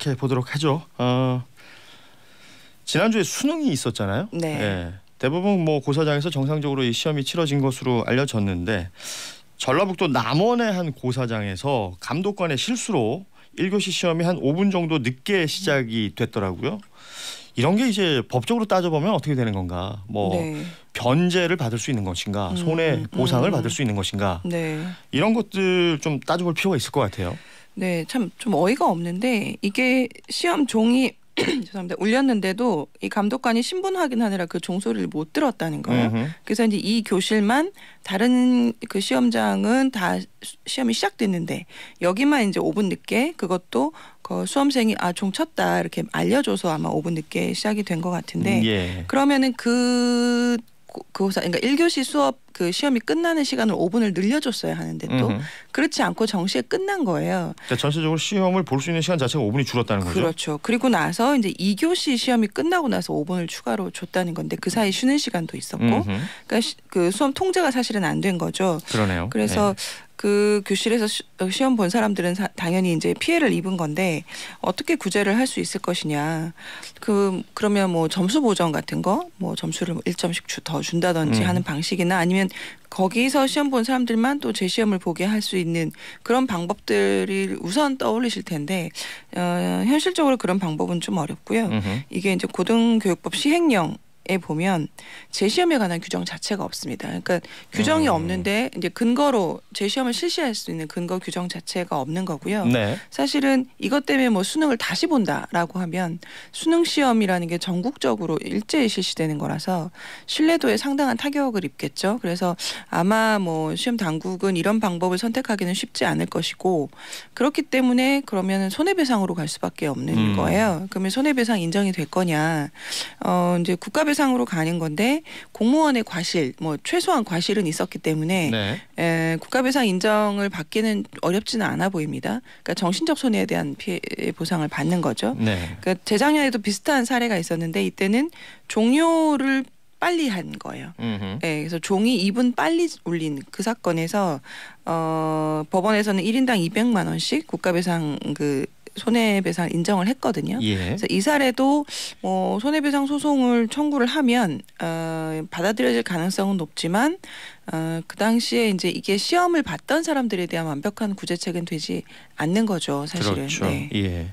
생각해 보도록 하죠. 어, 지난주에 수능이 있었잖아요. 네. 예, 대부분 뭐 고사장에서 정상적으로 이 시험이 치러진 것으로 알려졌는데 전라북도 남원의 한 고사장에서 감독관의 실수로 1교시 시험이 한 5분 정도 늦게 시작이 됐더라고요. 이런 게 이제 법적으로 따져보면 어떻게 되는 건가? 뭐 네. 변제를 받을 수 있는 것인가? 손해 음, 음, 보상을 음. 받을 수 있는 것인가? 네. 이런 것들 좀 따져볼 필요가 있을 것 같아요. 네, 참 좀 어이가 없는데 이게 시험 종이 죄송합니다. 울렸는데도 이 감독관이 신분 확인하느라 그 종소리를 못 들었다는 거예요. 으흠. 그래서 이제 이 교실만 다른 그 시험장은 다 시험이 시작됐는데 여기만 이제 5분 늦게 그것도 그 수험생이 아 종 쳤다 이렇게 알려줘서 아마 5분 늦게 시작이 된 것 같은데 음, 예. 그러면은 그 고사 그 그러니까 1교시 수업 그 시험이 끝나는 시간을 5분을 늘려줬어야 하는데 또 음흠. 그렇지 않고 정시에 끝난 거예요. 그러니까 전체적으로 시험을 볼 수 있는 시간 자체가 5분이 줄었다는 거죠. 그렇죠. 그리고 나서 이제 2교시 시험이 끝나고 나서 5분을 추가로 줬다는 건데 그 사이 쉬는 시간도 있었고 음흠. 그러니까 그 수험 통제가 사실은 안 된 거죠. 그러네요. 그래서 네. 그 교실에서 어, 시험 본 사람들은 사, 당연히 이제 피해를 입은 건데 어떻게 구제를 할 수 있을 것이냐. 그 그러면 뭐 점수 보정 같은 거, 뭐 점수를 1점씩 뭐 주, 더 준다든지 음. 하는 방식이나 아니면 거기서 시험 본 사람들만 또 재시험을 보게 할 수 있는 그런 방법들이 우선 떠올리실 텐데 어, 현실적으로 그런 방법은 좀 어렵고요. 으흠. 이게 이제 고등교육법 시행령 보면 재시험에 관한 규정 자체가 없습니다. 그러니까 규정이 음. 없는데 이제 근거로 재시험을 실시할 수 있는 근거 규정 자체가 없는 거고요. 네. 사실은 이것 때문에 뭐 수능을 다시 본다라고 하면 수능 시험이라는 게 전국적으로 일제히 실시되는 거라서 신뢰도에 상당한 타격을 입겠죠. 그래서 아마 뭐 시험 당국은 이런 방법을 선택하기는 쉽지 않을 것이고 그렇기 때문에 그러면 손해배상으로 갈 수밖에 없는 음. 거예요. 그러면 손해배상 인정이 될 거냐? 어 이제 국가배상 대상으로 가는 건데 공무원의 과실, 뭐 최소한 과실은 있었기 때문에 네. 에, 국가배상 인정을 받기는 어렵지는 않아 보입니다. 그러니까 정신적 손해에 대한 피해 보상을 받는 거죠. 네. 그러니까 재작년에도 비슷한 사례가 있었는데 이때는 종료를 빨리 한 거예요. 네, 그래서 종이 2분 빨리 올린 그 사건에서 어, 법원에서는 1인당 200만 원씩 국가배상 그 손해배상 인정을 했거든요. 예. 그래서 이 사례도 뭐 손해배상 소송을 청구를 하면 어, 받아들여질 가능성은 높지만 어, 그 당시에 이제 이게 시험을 봤던 사람들에 대한 완벽한 구제책은 되지 않는 거죠, 사실은. 그렇죠. 네. 예.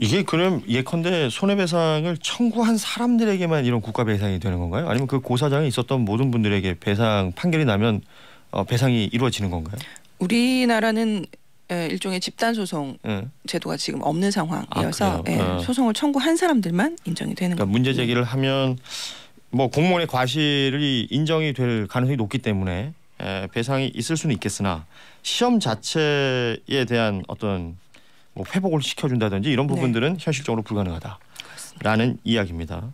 이게 그럼 예컨대 손해배상을 청구한 사람들에게만 이런 국가 배상이 되는 건가요? 아니면 그 고사장에 있었던 모든 분들에게 배상 판결이 나면 어, 배상이 이루어지는 건가요? 우리나라는 예, 일종의 집단 소송 예. 제도가 지금 없는 상황이어서 아, 예, 아. 소송을 청구한 사람들만 인정이 되는 그러니까 문제 제기를 하면 뭐 공무원의 과실이 인정이 될 가능성이 높기 때문에 예, 배상이 있을 수는 있겠으나 시험 자체에 대한 어떤 뭐 회복을 시켜준다든지 이런 네. 부분들은 네. 현실적으로 불가능하다라는 그렇습니다. 이야기입니다.